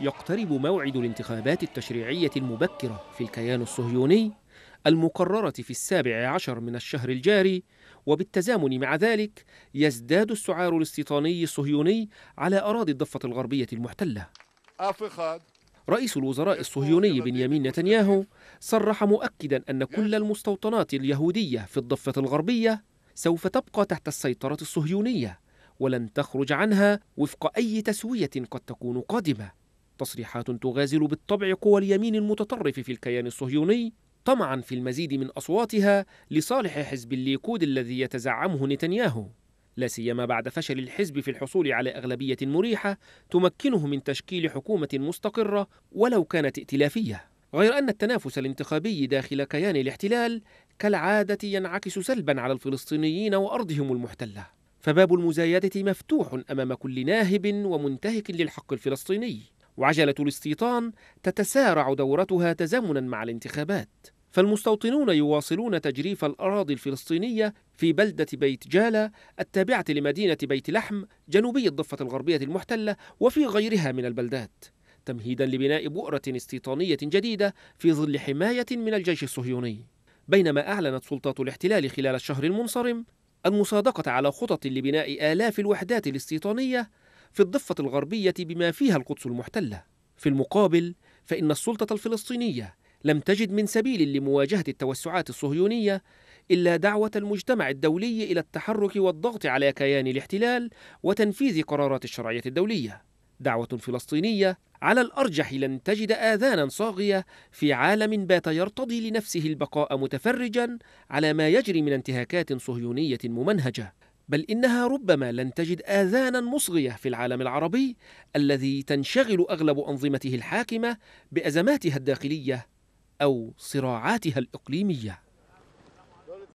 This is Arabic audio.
يقترب موعد الانتخابات التشريعية المبكرة في الكيان الصهيوني المقررة في السابع عشر من الشهر الجاري وبالتزامن مع ذلك يزداد السعار الاستيطاني الصهيوني على أراضي الضفة الغربية المحتلة رئيس الوزراء الصهيوني بنيامين نتنياهو صرح مؤكدا أن كل المستوطنات اليهودية في الضفة الغربية سوف تبقى تحت السيطرة الصهيونية ولن تخرج عنها وفق أي تسوية قد تكون قادمة تصريحات تغازل بالطبع قوى اليمين المتطرف في الكيان الصهيوني طمعا في المزيد من اصواتها لصالح حزب الليكود الذي يتزعمه نتنياهو لا سيما بعد فشل الحزب في الحصول على اغلبيه مريحه تمكنه من تشكيل حكومه مستقره ولو كانت ائتلافيه غير ان التنافس الانتخابي داخل كيان الاحتلال كالعاده ينعكس سلبا على الفلسطينيين وارضهم المحتله فباب المزايده مفتوح امام كل ناهب ومنتهك للحق الفلسطيني وعجلة الاستيطان تتسارع دورتها تزامنا مع الانتخابات فالمستوطنون يواصلون تجريف الأراضي الفلسطينية في بلدة بيت جالا التابعة لمدينة بيت لحم جنوبي الضفة الغربية المحتلة وفي غيرها من البلدات تمهيدا لبناء بؤرة استيطانية جديدة في ظل حماية من الجيش الصهيوني بينما أعلنت سلطات الاحتلال خلال الشهر المنصرم المصادقة على خطط لبناء آلاف الوحدات الاستيطانية في الضفة الغربية بما فيها القدس المحتلة في المقابل فإن السلطة الفلسطينية لم تجد من سبيل لمواجهة التوسعات الصهيونية إلا دعوة المجتمع الدولي إلى التحرك والضغط على كيان الاحتلال وتنفيذ قرارات الشرعية الدولية دعوة فلسطينية على الأرجح لن تجد آذانا صاغية في عالم بات يرتضي لنفسه البقاء متفرجا على ما يجري من انتهاكات صهيونية ممنهجة بل انها ربما لن تجد اذانا مصغيه في العالم العربي الذي تنشغل اغلب انظمته الحاكمه بازماتها الداخليه او صراعاتها الاقليميه